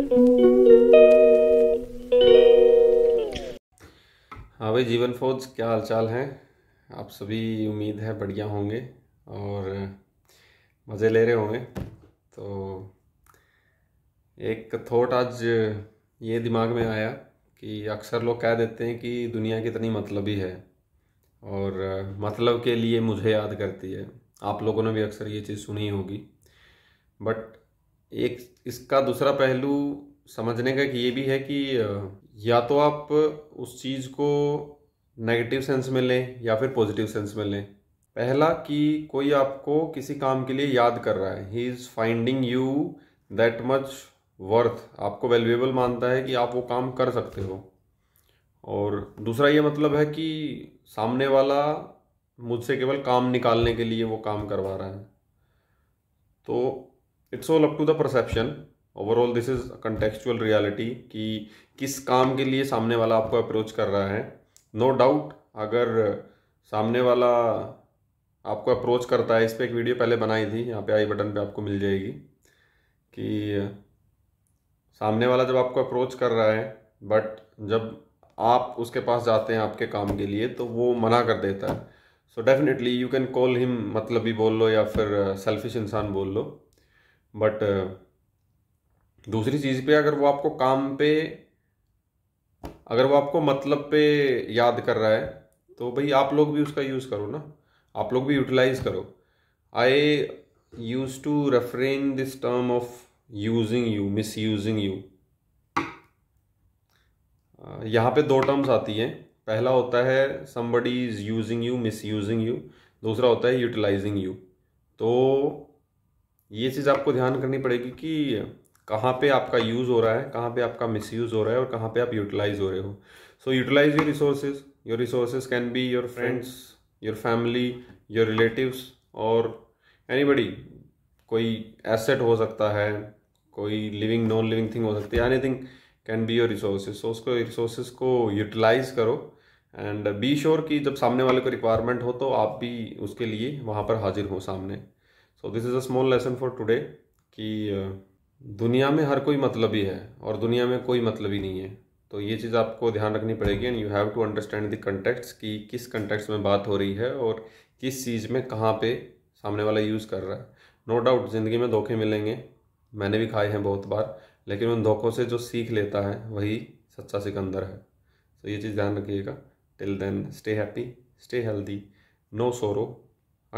हाँ भाई जीवन फौज क्या हालचाल हैं आप सभी उम्मीद है बढ़िया होंगे और मज़े ले रहे होंगे तो एक थॉट आज ये दिमाग में आया कि अक्सर लोग कह देते हैं कि दुनिया कितनी मतलबी है और मतलब के लिए मुझे याद करती है आप लोगों ने भी अक्सर ये चीज़ सुनी होगी बट एक इसका दूसरा पहलू समझने का कि ये भी है कि या तो आप उस चीज़ को नेगेटिव सेंस में लें या फिर पॉजिटिव सेंस में लें पहला कि कोई आपको किसी काम के लिए याद कर रहा है he is finding you that much worth आपको वैल्यूएबल मानता है कि आप वो काम कर सकते हो और दूसरा ये मतलब है कि सामने वाला मुझसे केवल काम निकालने के लिए वो काम करवा रहा है तो it's all up to the perception overall this is contextual reality कि किस काम के लिए सामने वाला आपको अप्रोच कर रहा है नो no डाउट अगर सामने वाला आपको अप्रोच करता है इस पर एक वीडियो पहले बनाई थी यहाँ पे आई बटन पे आपको मिल जाएगी कि सामने वाला जब आपको अप्रोच कर रहा है बट जब आप उसके पास जाते हैं आपके काम के लिए तो वो मना कर देता है so definitely you can call him मतलब भी बोल लो या फिर सेल्फिश इंसान बोल लो बट uh, दूसरी चीज़ पे अगर वो आपको काम पे अगर वो आपको मतलब पे याद कर रहा है तो भाई आप लोग भी उसका यूज़ करो ना आप लोग भी यूटिलाइज करो I use to reference this term of using you misusing you यहाँ पे दो टर्म्स आती हैं पहला होता है somebody is using you misusing you दूसरा होता है यूटिलाइजिंग यू तो ये चीज़ आपको ध्यान करनी पड़ेगी कि कहाँ पे आपका यूज़ हो रहा है कहाँ पे आपका मिसयूज़ हो रहा है और कहाँ पे आप यूटिलाइज हो रहे हो so utilize your resources your resources can be your friends your family your relatives और एनीबडी कोई एसेट हो सकता है कोई लिविंग नॉन लिविंग थिंग हो सकती है thing can be your resources so उसको रिसोर्सेज को यूटिलाइज करो एंड बी श्योर कि जब सामने वाले को रिक्वायरमेंट हो तो आप भी उसके लिए वहाँ पर हाजिर हो सामने so this is a small lesson for today कि दुनिया में हर कोई मतलब ही है और दुनिया में कोई मतलब ही नहीं है तो ये चीज़ आपको ध्यान रखनी पड़ेगी and you have to understand the context कि किस कंटेक्ट्स में बात हो रही है और किस चीज़ में कहाँ पे सामने वाला यूज़ कर रहा है नो डाउट ज़िंदगी में धोखे मिलेंगे मैंने भी खाए हैं बहुत बार लेकिन उन धोखों से जो सीख लेता है वही सच्चा सिकंदर है तो ये चीज़ ध्यान रखिएगा till then stay happy stay healthy no sorrow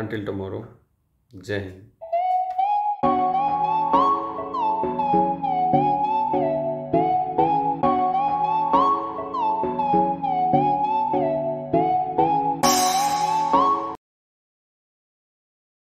until tomorrow 이제